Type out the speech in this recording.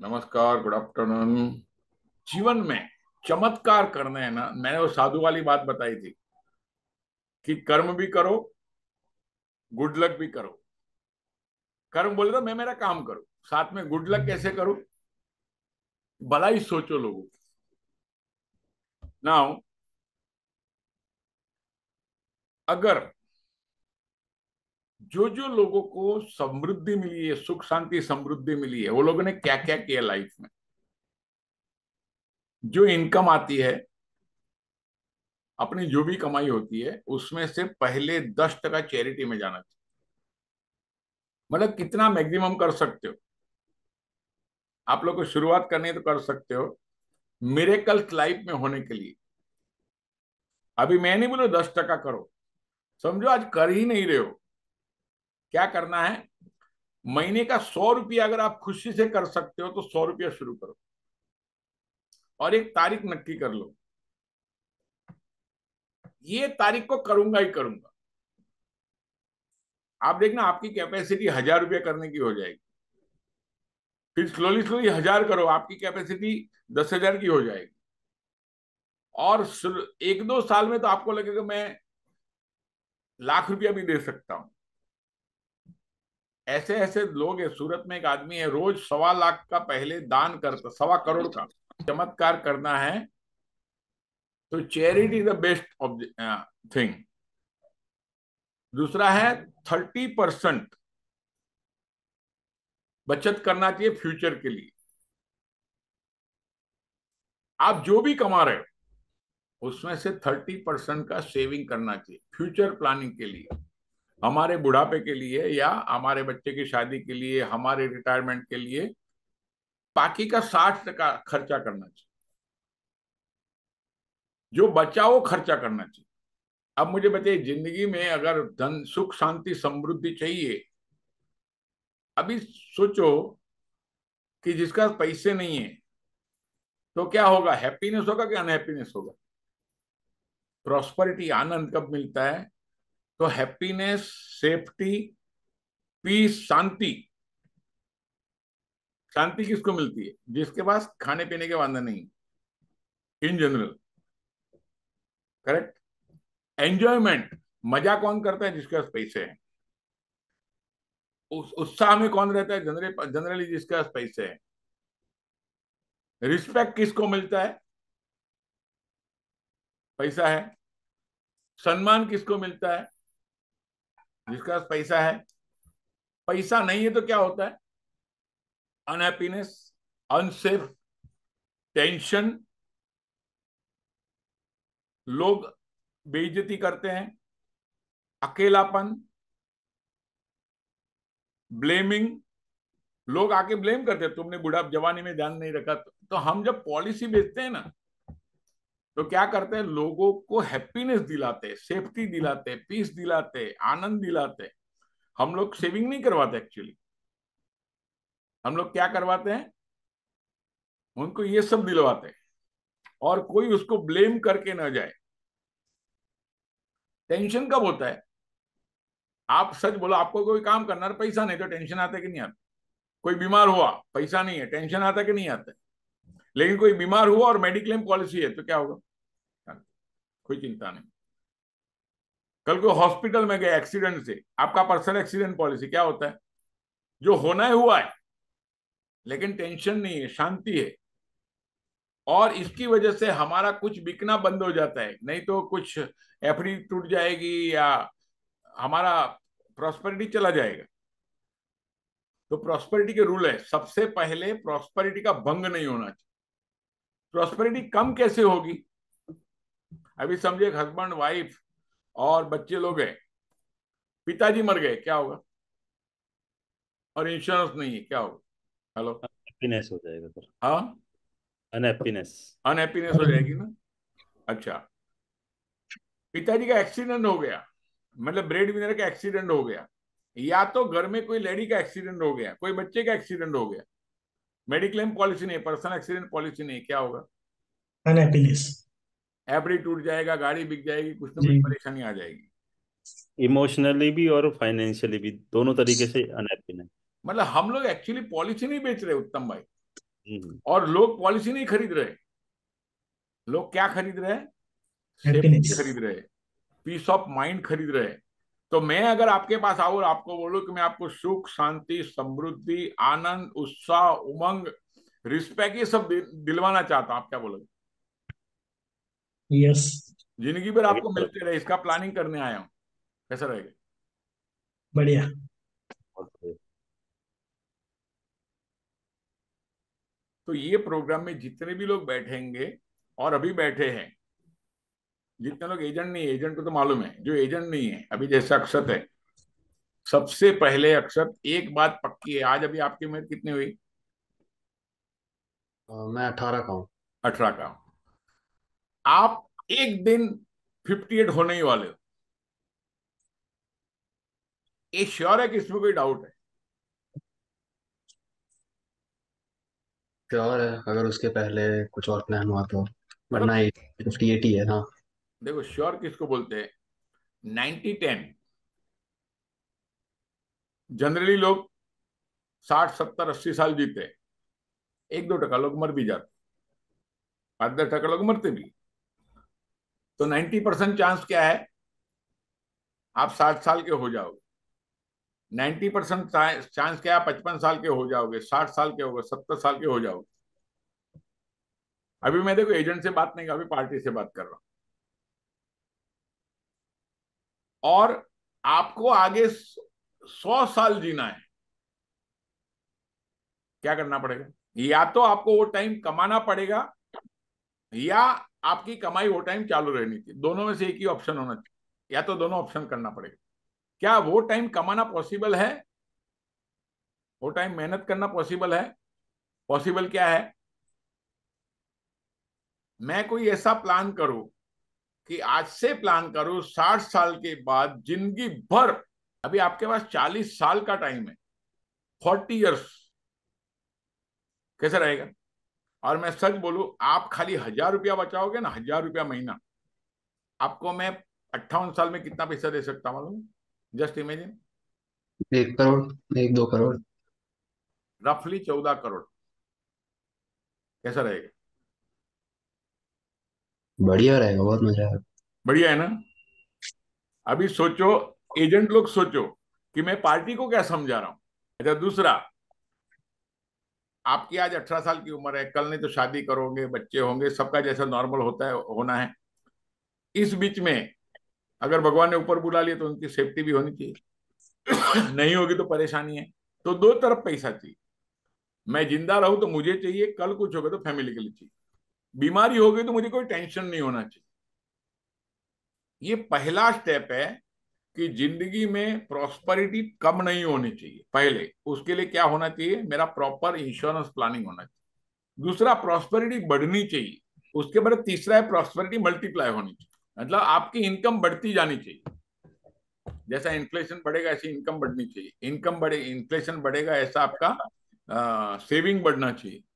नमस्कार good afternoon जीवन में चमत्कार करने हैं ना मैंने वो साधु वाली बात बताई थी कि कर्म भी करो गुड लक भी करो कर्म बोले तो मैं मेरा काम करूं साथ में गुड लक कैसे करूं ही सोचो लोगों नाउ अगर जो जो लोगों को समृद्धि मिली है सुख शांति समृद्धि मिली है वो लोगों ने क्या क्या किया लाइफ में जो इनकम आती है अपनी जो भी कमाई होती है उसमें से पहले दस टका चैरिटी में जाना चाहिए मतलब कितना मैक्सिमम कर सकते हो आप लोग को शुरुआत करनी है तो कर सकते हो मेरे कल लाइफ में होने के लिए अभी मैं नहीं बोलो दस टका करो समझो आज कर ही नहीं रहे हो क्या करना है महीने का सौ रुपया अगर आप खुशी से कर सकते हो तो सौ रुपया शुरू करो और एक तारीख नक्की कर लो ये तारीख को करूंगा ही करूंगा आप देखना आपकी कैपेसिटी हजार रुपया करने की हो जाएगी फिर स्लोली स्लोली हजार करो आपकी कैपेसिटी दस हजार की हो जाएगी और एक दो साल में तो आपको लगेगा मैं लाख रुपया भी दे सकता हूं ऐसे ऐसे लोग है सूरत में एक आदमी है रोज सवा लाख का पहले दान करता सवा करोड़ का चमत्कार करना है तो charity the best of thing दूसरा है थर्टी परसेंट बचत करना चाहिए फ्यूचर के लिए आप जो भी कमा रहे हो उसमें से थर्टी परसेंट का सेविंग करना चाहिए फ्यूचर प्लानिंग के लिए हमारे बुढ़ापे के लिए या हमारे बच्चे की शादी के लिए हमारे रिटायरमेंट के लिए बाकी का साठ टका खर्चा करना चाहिए जो बचा वो खर्चा करना चाहिए अब मुझे बताइए जिंदगी में अगर धन सुख शांति समृद्धि चाहिए अभी सोचो कि जिसका पैसे नहीं है तो क्या होगा हैप्पीनेस होगा कि अनहैप्पीनेस होगा प्रॉस्परिटी आनंद कब मिलता है तो हैप्पीनेस सेफ्टी पीस शांति शांति किसको मिलती है जिसके पास खाने पीने के वादा नहीं इन जनरल करेक्ट एंजॉयमेंट मजा कौन करता है जिसके पास पैसे हैं उत्साह में कौन रहता है जनरली जनरली जिसके पास पैसे हैं रिस्पेक्ट किसको मिलता है पैसा है सम्मान किसको मिलता है जिसके पास पैसा है पैसा नहीं है तो क्या होता है अनहैप्पीनेस अनसेफ टेंशन लोग बेइज्जती करते हैं अकेलापन ब्लेमिंग लोग आके ब्लेम करते हैं तुमने बुढ़ाप जवानी में ध्यान नहीं रखा तो, तो हम जब पॉलिसी बेचते हैं ना तो क्या करते हैं लोगों को हैप्पीनेस दिलाते सेफ्टी दिलाते पीस दिलाते आनंद दिलाते हम लोग सेविंग नहीं करवाते एक्चुअली हम लोग क्या करवाते हैं उनको ये सब दिलवाते हैं और कोई उसको ब्लेम करके ना जाए टेंशन कब होता है आप सच बोलो आपको कोई काम करना पैसा नहीं तो टेंशन आता कि नहीं आता कोई बीमार हुआ पैसा नहीं है टेंशन आता कि नहीं आता लेकिन कोई बीमार हुआ और मेडिक्लेम पॉलिसी है तो क्या होगा कोई चिंता नहीं कल को हॉस्पिटल में गए एक्सीडेंट से आपका पर्सनल एक्सीडेंट पॉलिसी क्या होता है जो होना है हुआ है लेकिन टेंशन नहीं है शांति है और इसकी वजह से हमारा कुछ बिकना बंद हो जाता है नहीं तो कुछ एफडी टूट जाएगी या हमारा प्रॉस्पेरिटी चला जाएगा तो प्रॉस्पेरिटी के रूल है सबसे पहले प्रॉस्पेरिटी का भंग नहीं होना चाहिए प्रॉस्पेरिटी कम कैसे होगी अभी समझे हस्बैंड वाइफ और बच्चे लोग हैं पिताजी मर गए क्या होगा और इंश्योरेंस नहीं है क्या होगा हेलो हो जाएगा सर हाँ अनहैप्पीनेस अनहैप्पीनेस हो जाएगी ना अच्छा पिताजी का एक्सीडेंट हो गया मतलब ब्रेड विनर का एक्सीडेंट हो गया या तो घर में कोई लेडी का एक्सीडेंट हो गया कोई बच्चे का एक्सीडेंट हो गया मेडिक्लेम पॉलिसी नहीं पर्सनल एक्सीडेंट पॉलिसी नहीं क्या होगा अनहैप्पीनेस एवरी टूट जाएगा गाड़ी बिक जाएगी कुछ ना तो कुछ परेशानी आ जाएगी इमोशनली भी और फाइनेंशियली भी दोनों तरीके से अनहैप्पी मतलब हम लोग एक्चुअली पॉलिसी नहीं बेच रहे उत्तम भाई हम्म। और लोग पॉलिसी नहीं खरीद रहे लोग क्या खरीद रहे हैं खरीद रहे पीस ऑफ माइंड खरीद रहे तो मैं अगर आपके पास और आपको बोलूँ कि मैं आपको सुख शांति समृद्धि आनंद उत्साह उमंग रिस्पेक्ट ये सब दिलवाना चाहता आप क्या बोलोगे यस जिंदगी भर आपको मिलते रहे इसका प्लानिंग करने आया हूँ कैसा रहेगा बढ़िया तो ये प्रोग्राम में जितने भी लोग बैठेंगे और अभी बैठे हैं जितने लोग एजेंट नहीं एजेंट को तो मालूम है जो एजेंट नहीं है अभी जैसे अक्षत है सबसे पहले अक्षत एक बात पक्की है आज अभी आपकी उम्र कितनी हुई मैं अठारह का हूँ अठारह का हूँ आप एक दिन फिफ्टी एट होने ही वाले हो ये श्योर है कि इसमें कोई डाउट है श्योर है अगर उसके पहले कुछ और प्लान हुआ तो वरना फिफ्टी एट ही है ना देखो श्योर किसको बोलते हैं नाइन्टी टेन जनरली लोग साठ सत्तर अस्सी साल जीते एक दो टका लोग मर भी जाते पाँच दस टका लोग मरते भी तो 90 परसेंट चांस क्या है आप साठ साल के हो जाओगे 90 परसेंट चांस क्या है पचपन साल के हो जाओगे साठ साल के होगा सत्तर साल के हो जाओगे अभी मैं देखो एजेंट से बात नहीं अभी पार्टी से बात कर रहा हूं और आपको आगे सौ साल जीना है क्या करना पड़ेगा या तो आपको वो टाइम कमाना पड़ेगा या आपकी कमाई वो टाइम चालू रहनी थी दोनों में से एक ही ऑप्शन होना चाहिए या तो दोनों ऑप्शन करना पड़ेगा क्या वो टाइम कमाना पॉसिबल है वो टाइम मेहनत करना पॉसिबल है पॉसिबल क्या है मैं कोई ऐसा प्लान करूं कि आज से प्लान करूं साठ साल के बाद जिंदगी भर अभी आपके पास चालीस साल का टाइम है फोर्टी इयर्स कैसा रहेगा और मैं सच बोलू आप खाली हजार रुपया बचाओगे ना हजार रुपया महीना आपको मैं अट्ठावन साल में कितना पैसा दे सकता मालूम जस्ट इमेजिन एक करोड़ एक दो करोड़ रफली चौदह करोड़ कैसा रहेगा बढ़िया रहेगा बहुत मजा आएगा बढ़िया है ना अभी सोचो एजेंट लोग सोचो कि मैं पार्टी को क्या समझा रहा हूं अच्छा दूसरा आपकी आज अठारह साल की उम्र है कल नहीं तो शादी करोगे बच्चे होंगे सबका जैसा नॉर्मल होता है होना है इस बीच में अगर भगवान ने ऊपर बुला लिया तो उनकी सेफ्टी भी होनी चाहिए नहीं होगी तो परेशानी है तो दो तरफ पैसा चाहिए मैं जिंदा रहूं तो मुझे चाहिए कल कुछ होगा तो फैमिली के लिए चाहिए बीमारी होगी तो मुझे कोई टेंशन नहीं होना चाहिए ये पहला स्टेप है कि जिंदगी में प्रॉस्परिटी कम नहीं होनी चाहिए पहले उसके लिए क्या होना चाहिए मेरा प्रॉपर इंश्योरेंस प्लानिंग होना चाहिए दूसरा प्रॉस्परिटी बढ़नी चाहिए उसके बाद तीसरा है प्रॉस्पेरिटी मल्टीप्लाई होनी चाहिए मतलब आपकी इनकम बढ़ती जानी चाहिए जैसा इन्फ्लेशन बढ़ेगा ऐसी इनकम बढ़नी चाहिए इनकम बढ़े इन्फ्लेशन बढ़ेगा ऐसा आपका आ, सेविंग बढ़ना चाहिए